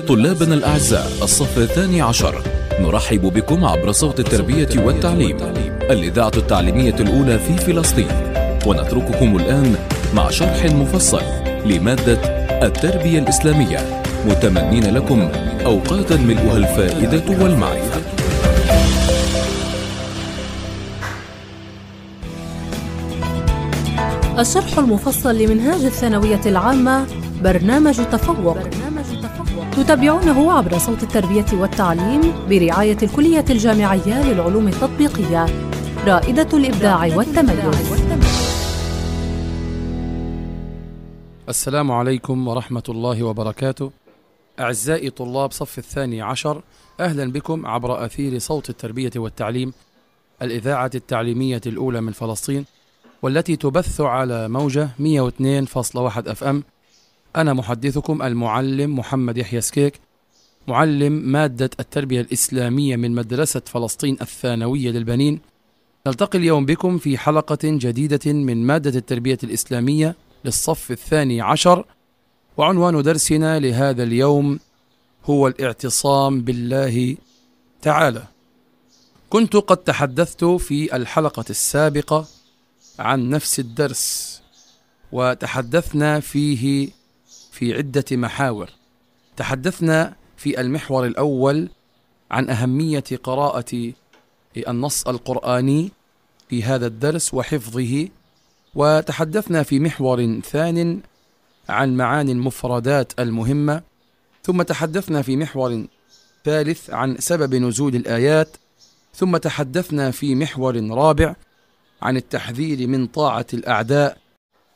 طلابنا الأعزاء الصف الثاني عشر نرحب بكم عبر صوت التربية والتعليم الإذاعة التعليمية الأولى في فلسطين ونترككم الآن مع شرح مفصل لمادة التربية الإسلامية متمنين لكم أوقاتا ملؤها الفائدة والمعرفة الشرح المفصل لمنهاج الثانوية العامة برنامج تفوق برنامج تتابعونه عبر صوت التربية والتعليم برعاية الكلية الجامعية للعلوم التطبيقية رائدة الإبداع والتميز السلام عليكم ورحمة الله وبركاته أعزائي طلاب صف الثاني عشر أهلا بكم عبر أثير صوت التربية والتعليم الإذاعة التعليمية الأولى من فلسطين والتي تبث على موجة 102.1 أف أم أنا محدثكم المعلم محمد يحيى سكيك معلم مادة التربية الإسلامية من مدرسة فلسطين الثانوية للبنين نلتقي اليوم بكم في حلقة جديدة من مادة التربية الإسلامية للصف الثاني عشر وعنوان درسنا لهذا اليوم هو الاعتصام بالله تعالى كنت قد تحدثت في الحلقة السابقة عن نفس الدرس وتحدثنا فيه في عدة محاور. تحدثنا في المحور الأول عن أهمية قراءة النص القرآني في هذا الدرس وحفظه، وتحدثنا في محور ثان عن معاني المفردات المهمة، ثم تحدثنا في محور ثالث عن سبب نزول الآيات، ثم تحدثنا في محور رابع عن التحذير من طاعة الأعداء،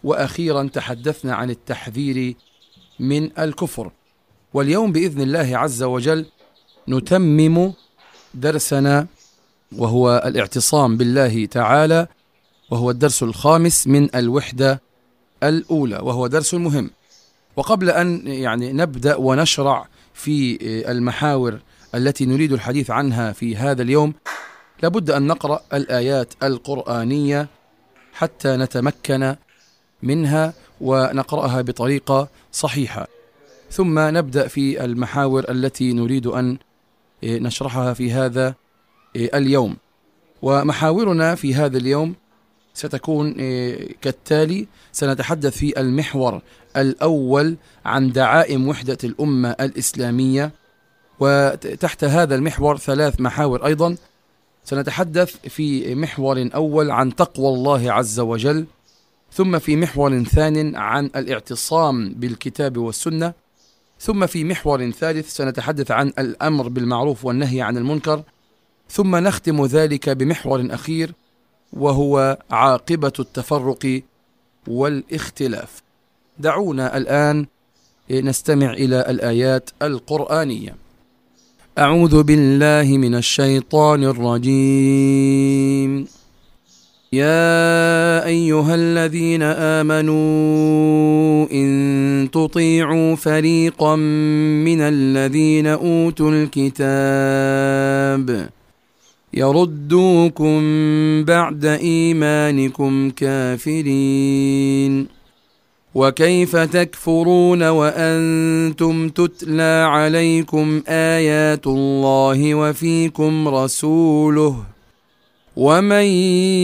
وأخيرا تحدثنا عن التحذير من الكفر واليوم باذن الله عز وجل نتمم درسنا وهو الاعتصام بالله تعالى وهو الدرس الخامس من الوحده الاولى وهو درس مهم وقبل ان يعني نبدا ونشرع في المحاور التي نريد الحديث عنها في هذا اليوم لابد ان نقرا الايات القرانيه حتى نتمكن منها ونقراها بطريقه صحيحه ثم نبدا في المحاور التي نريد ان إيه، نشرحها في هذا إيه، اليوم ومحاورنا في هذا اليوم ستكون إيه، كالتالي سنتحدث في المحور الاول عن دعائم وحده الامه الاسلاميه وتحت هذا المحور ثلاث محاور ايضا سنتحدث في محور اول عن تقوى الله عز وجل ثم في محور ثان عن الاعتصام بالكتاب والسنة ثم في محور ثالث سنتحدث عن الأمر بالمعروف والنهي عن المنكر ثم نختم ذلك بمحور أخير وهو عاقبة التفرق والاختلاف دعونا الآن نستمع إلى الآيات القرآنية أعوذ بالله من الشيطان الرجيم يا ايها الذين امنوا ان تطيعوا فريقا من الذين اوتوا الكتاب يردوكم بعد ايمانكم كافرين وكيف تكفرون وانتم تتلى عليكم ايات الله وفيكم رسوله ومن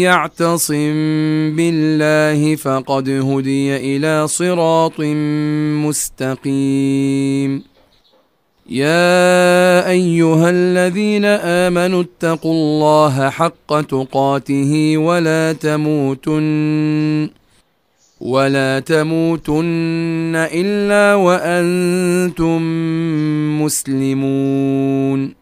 يعتصم بالله فقد هدي الى صراط مستقيم يا ايها الذين امنوا اتقوا الله حق تقاته ولا تموتن ولا تموتن الا وانتم مسلمون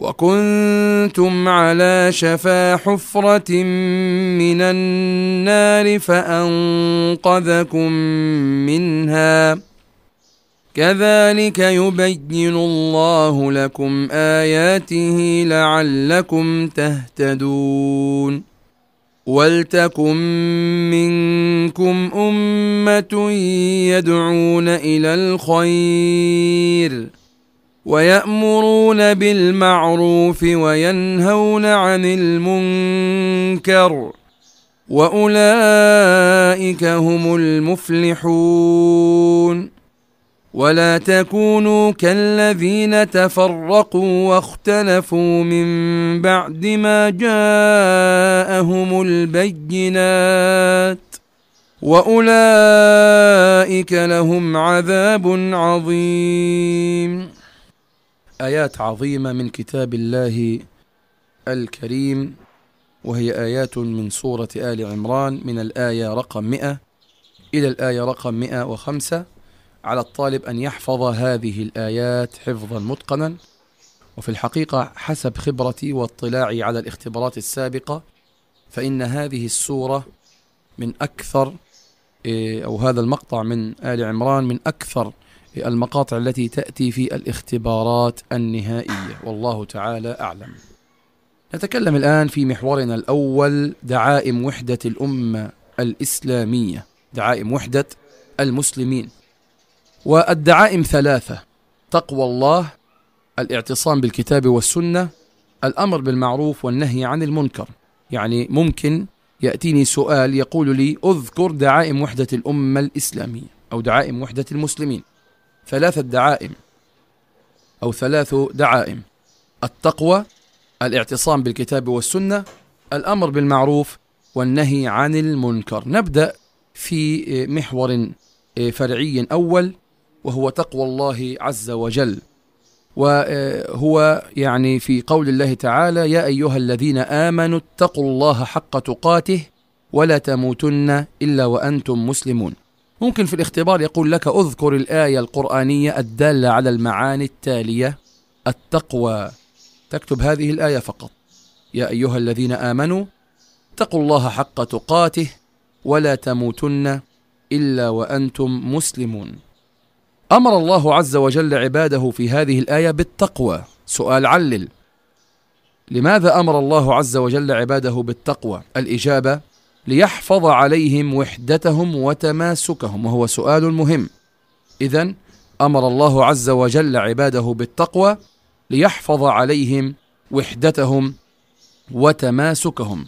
وكنتم على شفا حفرة من النار فأنقذكم منها كذلك يبين الله لكم آياته لعلكم تهتدون ولتكن منكم أمة يدعون إلى الخير ويأمرون بالمعروف وينهون عن المنكر وأولئك هم المفلحون ولا تكونوا كالذين تفرقوا واختلفوا من بعد ما جاءهم البينات وأولئك لهم عذاب عظيم آيات عظيمة من كتاب الله الكريم وهي آيات من سورة آل عمران من الآية رقم 100 إلى الآية رقم 105 على الطالب أن يحفظ هذه الآيات حفظا متقنا وفي الحقيقة حسب خبرتي واطلاعي على الاختبارات السابقة فإن هذه السورة من أكثر إيه، أو هذا المقطع من آل عمران من أكثر المقاطع التي تأتي في الاختبارات النهائية والله تعالى أعلم نتكلم الآن في محورنا الأول دعائم وحدة الأمة الإسلامية دعائم وحدة المسلمين والدعائم ثلاثة تقوى الله الاعتصام بالكتاب والسنة الأمر بالمعروف والنهي عن المنكر يعني ممكن يأتيني سؤال يقول لي اذكر دعائم وحدة الأمة الإسلامية أو دعائم وحدة المسلمين ثلاثة دعائم أو ثلاث دعائم التقوى الاعتصام بالكتاب والسنة الأمر بالمعروف والنهي عن المنكر نبدأ في محور آه، فرعي أول وهو تقوى الله عز وجل وهو آه، يعني في قول الله تعالى يا أيها الذين آمنوا اتقوا الله حق تقاته ولا تموتن إلا وأنتم مسلمون ممكن في الاختبار يقول لك اذكر الآية القرآنية الدالة على المعاني التالية التقوى تكتب هذه الآية فقط يا أيها الذين آمنوا اتقوا الله حق تقاته ولا تموتن إلا وأنتم مسلمون أمر الله عز وجل عباده في هذه الآية بالتقوى سؤال علل لماذا أمر الله عز وجل عباده بالتقوى؟ الإجابة ليحفظ عليهم وحدتهم وتماسكهم وهو سؤال مهم إذا أمر الله عز وجل عباده بالتقوى ليحفظ عليهم وحدتهم وتماسكهم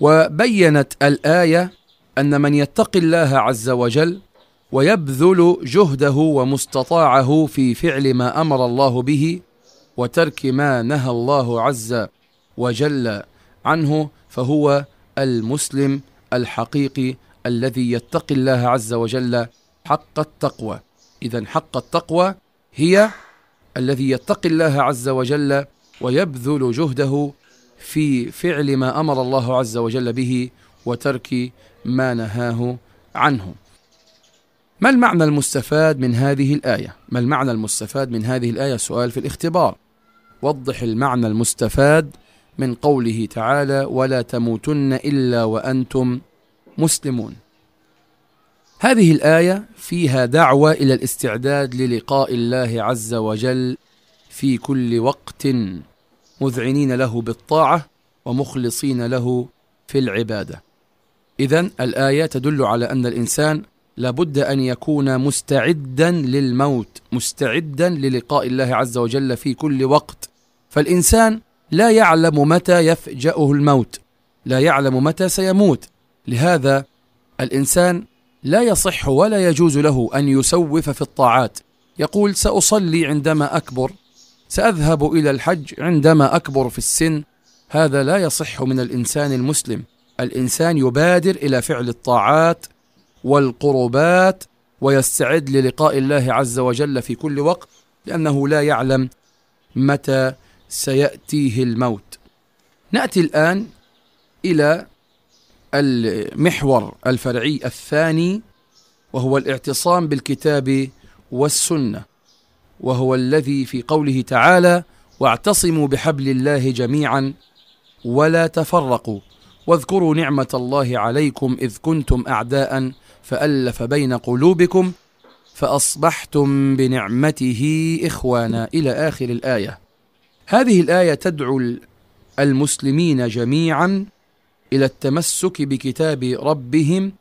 وبينت الآية أن من يتقي الله عز وجل ويبذل جهده ومستطاعه في فعل ما أمر الله به وترك ما نهى الله عز وجل عنه فهو المسلم الحقيقي الذي يتقي الله عز وجل حق التقوى إذا حق التقوى هي الذي يتقي الله عز وجل ويبذل جهده في فعل ما أمر الله عز وجل به وترك ما نهاه عنه ما المعنى المستفاد من هذه الآية؟ ما المعنى المستفاد من هذه الآية؟ سؤال في الاختبار وضح المعنى المستفاد من قوله تعالى ولا تموتن إلا وأنتم مسلمون هذه الآية فيها دعوة إلى الاستعداد للقاء الله عز وجل في كل وقت مذعنين له بالطاعة ومخلصين له في العبادة إذا الآية تدل على أن الإنسان لابد أن يكون مستعدا للموت مستعدا للقاء الله عز وجل في كل وقت فالإنسان لا يعلم متى يفجأه الموت لا يعلم متى سيموت لهذا الإنسان لا يصح ولا يجوز له أن يسوف في الطاعات يقول سأصلي عندما أكبر سأذهب إلى الحج عندما أكبر في السن هذا لا يصح من الإنسان المسلم الإنسان يبادر إلى فعل الطاعات والقربات ويستعد للقاء الله عز وجل في كل وقت لأنه لا يعلم متى سيأتيه الموت نأتي الآن إلى المحور الفرعي الثاني وهو الاعتصام بالكتاب والسنة وهو الذي في قوله تعالى واعتصموا بحبل الله جميعا ولا تفرقوا واذكروا نعمة الله عليكم إذ كنتم أعداء فألف بين قلوبكم فأصبحتم بنعمته إخوانا إلى آخر الآية هذه الآية تدعو المسلمين جميعا إلى التمسك بكتاب ربهم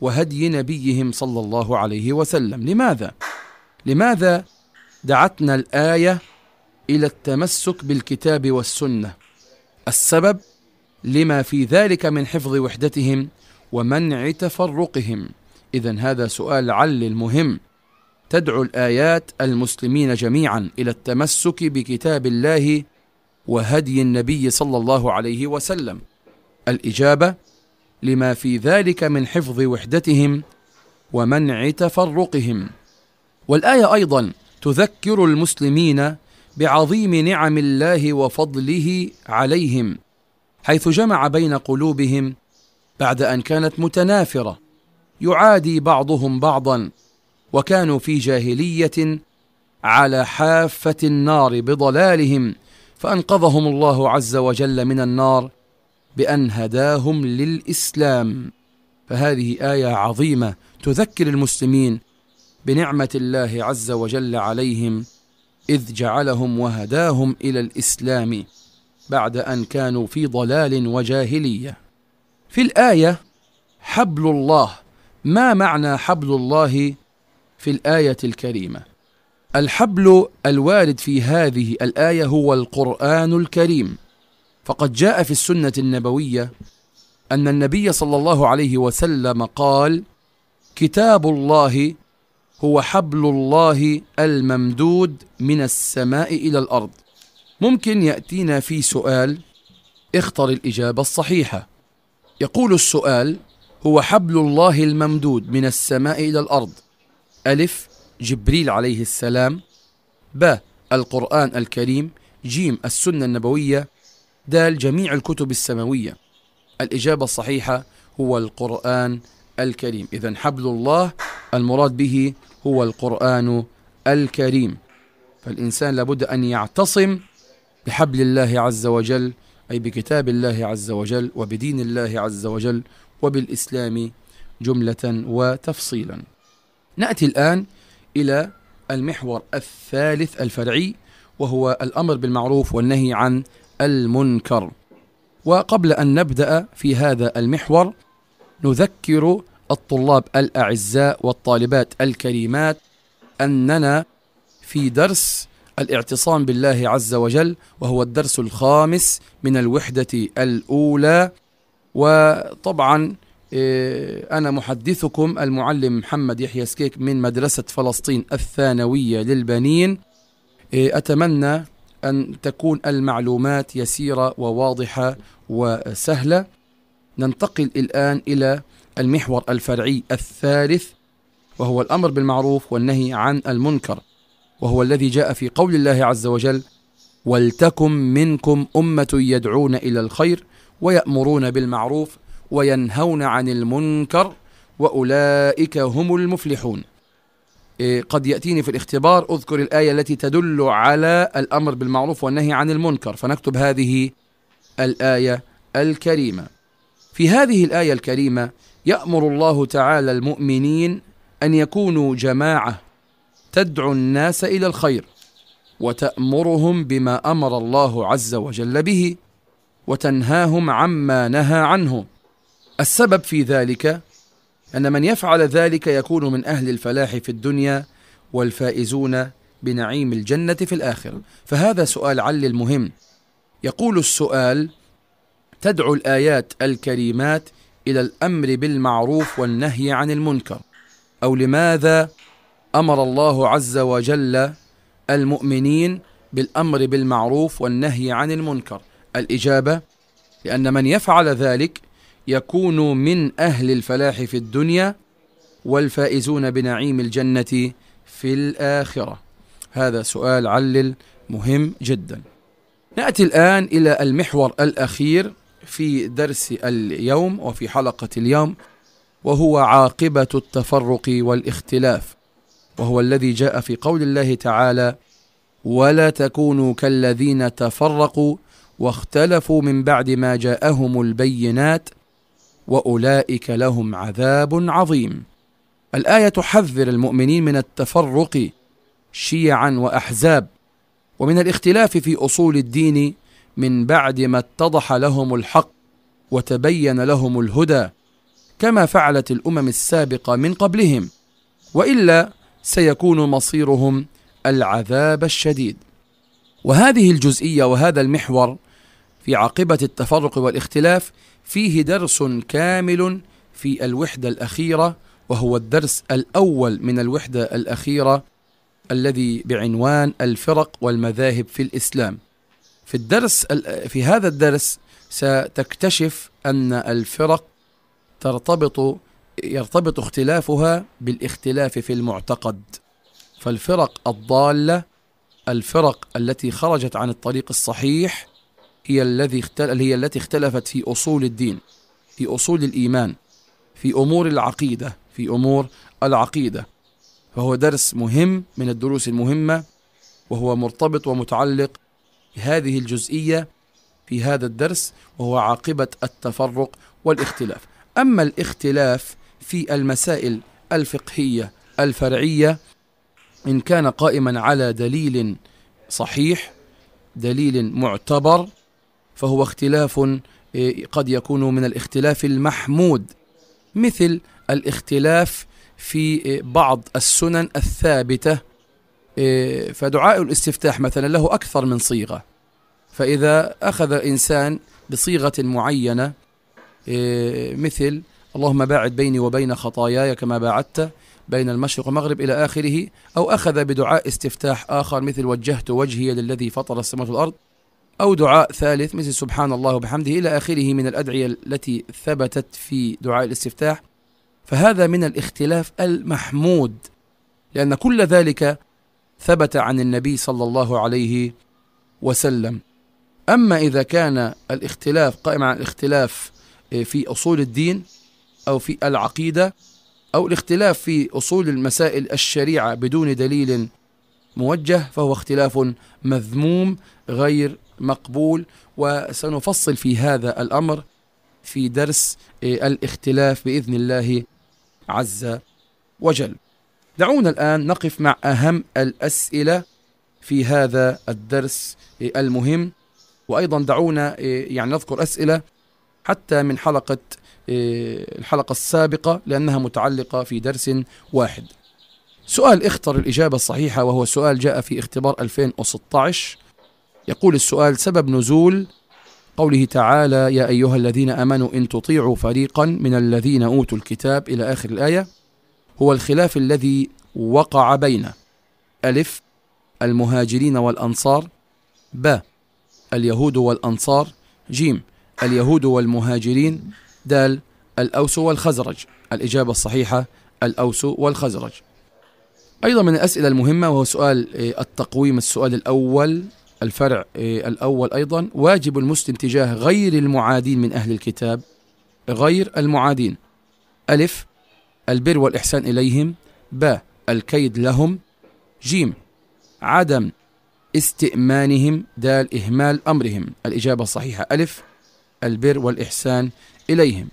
وهدي نبيهم صلى الله عليه وسلم لماذا؟ لماذا دعتنا الآية إلى التمسك بالكتاب والسنة؟ السبب لما في ذلك من حفظ وحدتهم ومنع تفرقهم إذا هذا سؤال علل مهم تدعو الآيات المسلمين جميعا إلى التمسك بكتاب الله وهدي النبي صلى الله عليه وسلم الإجابة لما في ذلك من حفظ وحدتهم ومنع تفرقهم والآية أيضا تذكر المسلمين بعظيم نعم الله وفضله عليهم حيث جمع بين قلوبهم بعد أن كانت متنافرة يعادي بعضهم بعضا وكانوا في جاهليه على حافه النار بضلالهم فانقذهم الله عز وجل من النار بان هداهم للاسلام فهذه ايه عظيمه تذكر المسلمين بنعمه الله عز وجل عليهم اذ جعلهم وهداهم الى الاسلام بعد ان كانوا في ضلال وجاهليه في الايه حبل الله ما معنى حبل الله في الآية الكريمة الحبل الوارد في هذه الآية هو القرآن الكريم فقد جاء في السنة النبوية أن النبي صلى الله عليه وسلم قال كتاب الله هو حبل الله الممدود من السماء إلى الأرض ممكن يأتينا في سؤال اختر الإجابة الصحيحة يقول السؤال هو حبل الله الممدود من السماء إلى الأرض ألف جبريل عليه السلام ب القرآن الكريم جيم السنة النبوية دال جميع الكتب السماوية الإجابة الصحيحة هو القرآن الكريم إذا حبل الله المراد به هو القرآن الكريم فالإنسان لابد أن يعتصم بحبل الله عز وجل أي بكتاب الله عز وجل وبدين الله عز وجل وبالإسلام جملة وتفصيلا نأتي الآن إلى المحور الثالث الفرعي وهو الأمر بالمعروف والنهي عن المنكر وقبل أن نبدأ في هذا المحور نذكر الطلاب الأعزاء والطالبات الكريمات أننا في درس الاعتصام بالله عز وجل وهو الدرس الخامس من الوحدة الأولى وطبعا إيه، أنا محدثكم المعلم محمد يحيى سكيك من مدرسة فلسطين الثانوية للبنين إيه، أتمنى أن تكون المعلومات يسيرة وواضحة وسهلة ننتقل الآن إلى المحور الفرعي الثالث وهو الأمر بالمعروف والنهي عن المنكر وهو الذي جاء في قول الله عز وجل ولتكن منكم أمة يدعون إلى الخير ويأمرون بالمعروف وينهون عن المنكر وأولئك هم المفلحون إيه، قد يأتيني في الاختبار أذكر الآية التي تدل على الأمر بالمعروف والنهي عن المنكر فنكتب هذه الآية الكريمة في هذه الآية الكريمة يأمر الله تعالى المؤمنين أن يكونوا جماعة تدعو الناس إلى الخير وتأمرهم بما أمر الله عز وجل به وتنهاهم عما نهى عنه السبب في ذلك أن من يفعل ذلك يكون من أهل الفلاح في الدنيا والفائزون بنعيم الجنة في الآخرة فهذا سؤال علي المهم يقول السؤال تدعو الآيات الكريمات إلى الأمر بالمعروف والنهي عن المنكر أو لماذا أمر الله عز وجل المؤمنين بالأمر بالمعروف والنهي عن المنكر الإجابة لأن من يفعل ذلك يكون من أهل الفلاح في الدنيا والفائزون بنعيم الجنة في الآخرة هذا سؤال علل مهم جدا نأتي الآن إلى المحور الأخير في درس اليوم وفي حلقة اليوم وهو عاقبة التفرق والاختلاف وهو الذي جاء في قول الله تعالى ولا تكونوا كالذين تفرقوا واختلفوا من بعد ما جاءهم البينات واولئك لهم عذاب عظيم الايه تحذر المؤمنين من التفرق شيعا واحزاب ومن الاختلاف في اصول الدين من بعد ما اتضح لهم الحق وتبين لهم الهدى كما فعلت الامم السابقه من قبلهم والا سيكون مصيرهم العذاب الشديد وهذه الجزئيه وهذا المحور في عاقبة التفرق والاختلاف فيه درس كامل في الوحدة الأخيرة وهو الدرس الأول من الوحدة الأخيرة الذي بعنوان الفرق والمذاهب في الإسلام. في الدرس في هذا الدرس ستكتشف أن الفرق ترتبط يرتبط اختلافها بالاختلاف في المعتقد. فالفرق الضالة الفرق التي خرجت عن الطريق الصحيح هي الذي اختل... هي التي اختلفت في أصول الدين في أصول الإيمان في أمور العقيدة في أمور العقيدة فهو درس مهم من الدروس المهمة وهو مرتبط ومتعلق بهذه الجزئية في هذا الدرس وهو عاقبة التفرق والاختلاف أما الاختلاف في المسائل الفقهية الفرعية إن كان قائما على دليل صحيح دليل معتبر فهو اختلاف إيه، قد يكون من الاختلاف المحمود مثل الاختلاف في إيه، بعض السنن الثابته إيه، فدعاء الاستفتاح مثلا له اكثر من صيغه فاذا اخذ انسان بصيغه معينه مثل اللهم باعد بيني وبين خطاياي كما باعدت بين المشرق والمغرب الى اخره او اخذ بدعاء استفتاح اخر مثل وجهت وجهي للذي فطر السماوات والارض أو دعاء ثالث مثل سبحان الله وبحمده إلى آخره من الأدعية التي ثبتت في دعاء الاستفتاح فهذا من الاختلاف المحمود لأن كل ذلك ثبت عن النبي صلى الله عليه وسلم أما إذا كان الاختلاف قائم على الاختلاف آه، في أصول الدين أو في العقيدة أو الاختلاف في أصول المسائل الشريعة بدون دليل موجه فهو اختلاف مذموم غير مقبول وسنفصل في هذا الأمر في درس إيه، الاختلاف بإذن الله عز وجل دعونا الآن نقف مع أهم الأسئلة في هذا الدرس إيه، المهم وأيضا دعونا إيه، يعني نذكر أسئلة حتى من حلقة الحلقة السابقة لأنها متعلقة في درس واحد سؤال اختر الإجابة الصحيحة وهو سؤال جاء في اختبار 2016 يقول السؤال سبب نزول قوله تعالى يا أيها الذين أمنوا إن تطيعوا فريقا من الذين أوتوا الكتاب إلى آخر الآية هو الخلاف الذي وقع بين ألف المهاجرين والأنصار ب اليهود والأنصار جيم اليهود والمهاجرين دال الأوس والخزرج الإجابة الصحيحة الأوس والخزرج أيضا من الأسئلة المهمة وهو سؤال آه، التقويم السؤال الأول الفرع إيه، الأول أيضا واجب المسلم تجاه غير المعادين من أهل الكتاب غير المعادين ألف البر والإحسان إليهم ب الكيد لهم جيم عدم استئمانهم دال إهمال أمرهم الإجابة الصحيحة ألف البر والإحسان إليهم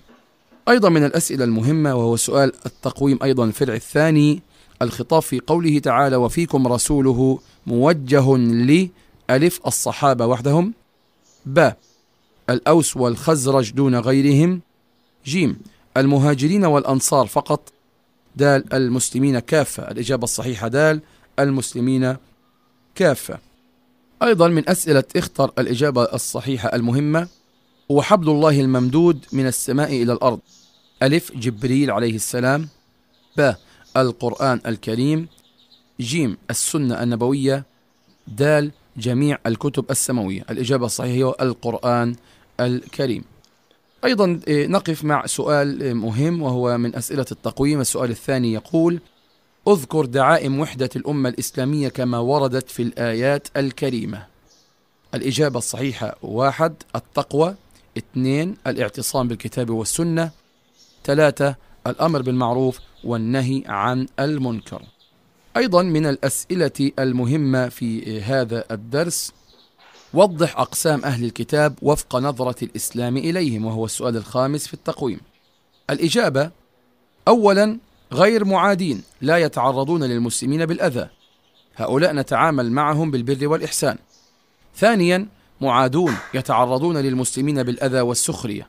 أيضا من الأسئلة المهمة وهو سؤال التقويم أيضا الفرع الثاني الخطاب في قوله تعالى وفيكم رسوله موجه لي ألف الصحابة وحدهم ب الأوس والخزرج دون غيرهم جيم المهاجرين والأنصار فقط دال المسلمين كافة الإجابة الصحيحة دال المسلمين كافة أيضا من أسئلة اختر الإجابة الصحيحة المهمة هو حبل الله الممدود من السماء إلى الأرض ألف جبريل عليه السلام ب القرآن الكريم جيم السنة النبوية دال جميع الكتب السماوية الإجابة الصحيحة هي القرآن الكريم أيضا إيه، نقف مع سؤال إيه، مهم وهو من أسئلة التقويم السؤال الثاني يقول اذكر دعائم وحدة الأمة الإسلامية كما وردت في الآيات الكريمة الإجابة الصحيحة واحد التقوى اثنين الاعتصام بالكتاب والسنة ثلاثة الأمر بالمعروف والنهي عن المنكر أيضا من الأسئلة المهمة في هذا الدرس وضح أقسام أهل الكتاب وفق نظرة الإسلام إليهم وهو السؤال الخامس في التقويم الإجابة أولا غير معادين لا يتعرضون للمسلمين بالأذى هؤلاء نتعامل معهم بالبر والإحسان ثانيا معادون يتعرضون للمسلمين بالأذى والسخرية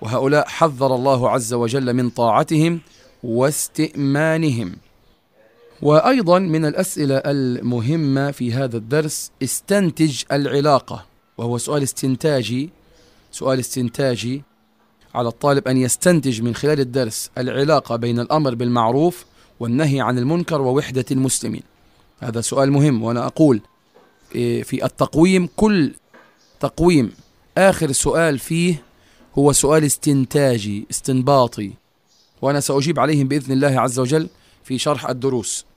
وهؤلاء حذر الله عز وجل من طاعتهم واستئمانهم وأيضا من الأسئلة المهمة في هذا الدرس استنتج العلاقة وهو سؤال استنتاجي سؤال استنتاجي على الطالب أن يستنتج من خلال الدرس العلاقة بين الأمر بالمعروف والنهي عن المنكر ووحدة المسلمين هذا سؤال مهم وأنا أقول إيه، في التقويم كل تقويم آخر سؤال فيه هو سؤال استنتاجي استنباطي وأنا سأجيب عليهم بإذن الله عز وجل في شرح الدروس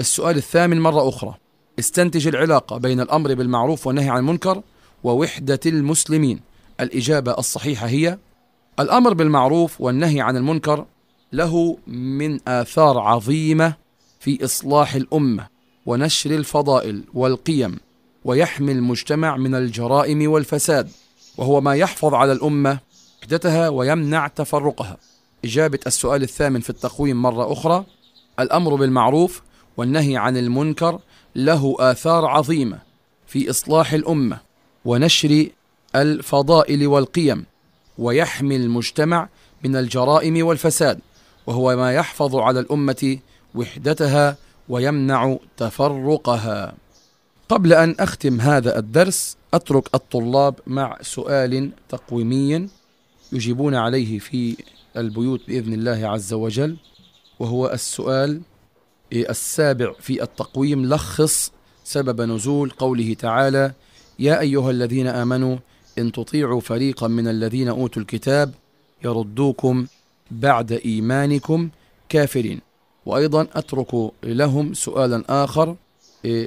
السؤال الثامن مرة أخرى استنتج العلاقة بين الأمر بالمعروف والنهي عن المنكر ووحدة المسلمين الإجابة الصحيحة هي الأمر بالمعروف والنهي عن المنكر له من آثار عظيمة في إصلاح الأمة ونشر الفضائل والقيم ويحمي المجتمع من الجرائم والفساد وهو ما يحفظ على الأمة وحدتها ويمنع تفرقها إجابة السؤال الثامن في التقويم مرة أخرى الأمر بالمعروف والنهي عن المنكر له آثار عظيمة في إصلاح الأمة ونشر الفضائل والقيم ويحمي المجتمع من الجرائم والفساد وهو ما يحفظ على الأمة وحدتها ويمنع تفرقها قبل أن أختم هذا الدرس أترك الطلاب مع سؤال تقويمي يجيبون عليه في البيوت بإذن الله عز وجل وهو السؤال السابع في التقويم لخص سبب نزول قوله تعالى يا أيها الذين آمنوا إن تطيعوا فريقا من الذين أوتوا الكتاب يردوكم بعد إيمانكم كافرين وأيضا أترك لهم سؤالا آخر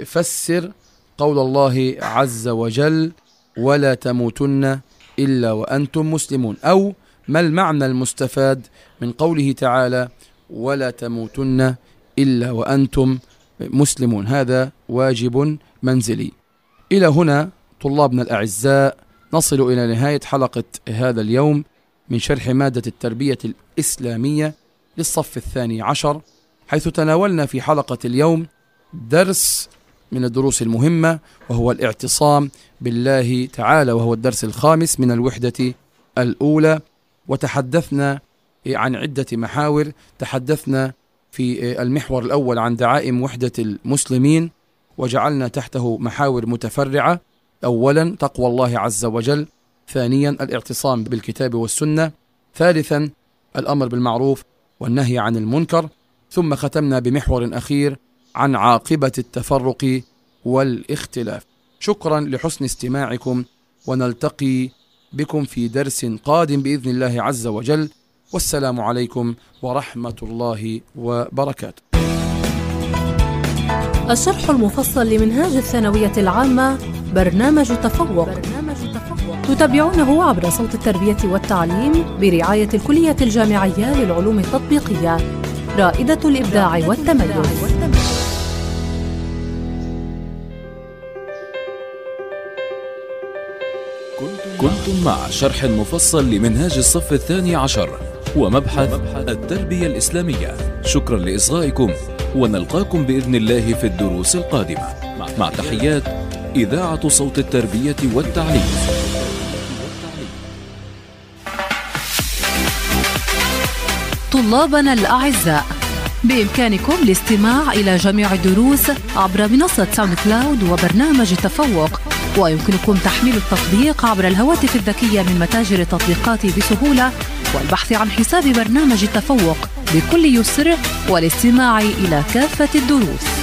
فسر قول الله عز وجل ولا تموتن إلا وأنتم مسلمون أو ما المعنى المستفاد من قوله تعالى ولا تموتن إلا وأنتم مسلمون هذا واجب منزلي إلى هنا طلابنا الأعزاء نصل إلى نهاية حلقة هذا اليوم من شرح مادة التربية الإسلامية للصف الثاني عشر حيث تناولنا في حلقة اليوم درس من الدروس المهمة وهو الاعتصام بالله تعالى وهو الدرس الخامس من الوحدة الأولى وتحدثنا عن عدة محاور تحدثنا في آه، المحور الأول عن دعائم وحدة المسلمين وجعلنا تحته محاور متفرعة أولا تقوى الله عز وجل ثانيا الاعتصام بالكتاب والسنة ثالثا الأمر بالمعروف والنهي عن المنكر ثم ختمنا بمحور أخير عن عاقبة التفرق والاختلاف شكرا لحسن استماعكم ونلتقي بكم في درس قادم بإذن الله عز وجل والسلام عليكم ورحمة الله وبركاته الشرح المفصل لمنهاج الثانوية العامة برنامج تفوق, برنامج تفوق. تتابعونه عبر صوت التربية والتعليم برعاية الكلية الجامعية للعلوم التطبيقية رائدة الإبداع والتميز كنتم مع شرح مفصل لمنهاج الصف الثاني عشر ومبحث التربية الإسلامية شكرا لإصغائكم ونلقاكم بإذن الله في الدروس القادمة مع تحيات إذاعة صوت التربية والتعليم طلابنا الأعزاء بإمكانكم الاستماع إلى جميع الدروس عبر منصة ساوند كلاود وبرنامج التفوق ويمكنكم تحميل التطبيق عبر الهواتف الذكية من متاجر التطبيقات بسهولة والبحث عن حساب برنامج التفوق بكل يسر والاستماع إلى كافة الدروس